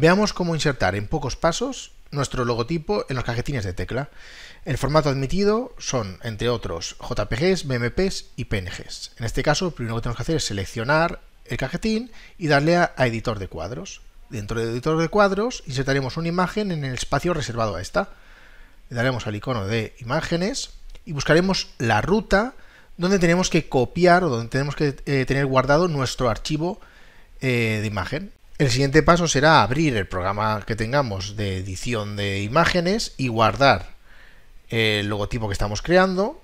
Veamos cómo insertar en pocos pasos nuestro logotipo en los cajetines de tecla. El formato admitido son, entre otros, JPGs, BMPs y PNGs. En este caso, lo primero que tenemos que hacer es seleccionar el cajetín y darle a, editor de cuadros. Dentro de editor de cuadros insertaremos una imagen en el espacio reservado a esta. Le daremos al icono de imágenes y buscaremos la ruta donde tenemos que copiar o donde tenemos que eh, tener guardado nuestro archivo eh, de imagen. El siguiente paso será abrir el programa que tengamos de edición de imágenes y guardar el logotipo que estamos creando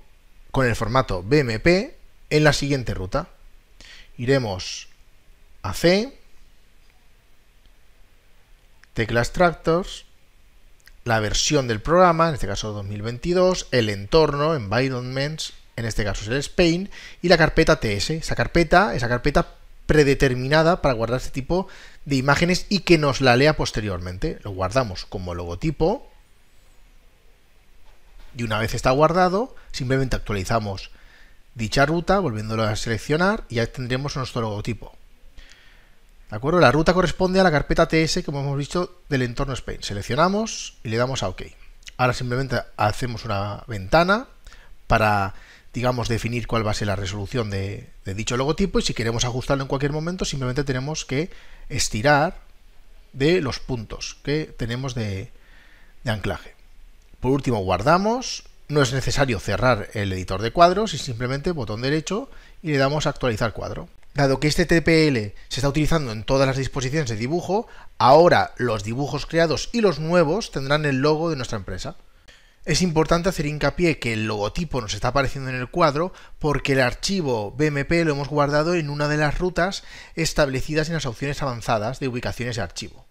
con el formato BMP en la siguiente ruta. Iremos a C, teclas Tractors, la versión del programa, en este caso 2022, el entorno, environments, en este caso es el Spain, y la carpeta TS. Esa carpeta, esa carpeta predeterminada para guardar este tipo de imágenes y que nos la lea posteriormente. Lo guardamos como logotipo y una vez está guardado, simplemente actualizamos dicha ruta, volviéndola a seleccionar y ya tendremos nuestro logotipo. ¿De acuerdo? La ruta corresponde a la carpeta TS, como hemos visto, del entorno Spain. Seleccionamos y le damos a OK. Ahora simplemente hacemos una ventana para digamos, definir cuál va a ser la resolución de, dicho logotipo y si queremos ajustarlo en cualquier momento simplemente tenemos que estirar de los puntos que tenemos de, anclaje. Por último, guardamos. No es necesario cerrar el editor de cuadros y simplemente botón derecho y le damos a actualizar cuadro. Dado que este TPL se está utilizando en todas las disposiciones de dibujo, ahora los dibujos creados y los nuevos tendrán el logo de nuestra empresa. Es importante hacer hincapié que el logotipo nos está apareciendo en el cuadro porque el archivo BMP lo hemos guardado en una de las rutas establecidas en las opciones avanzadas de ubicaciones de archivo.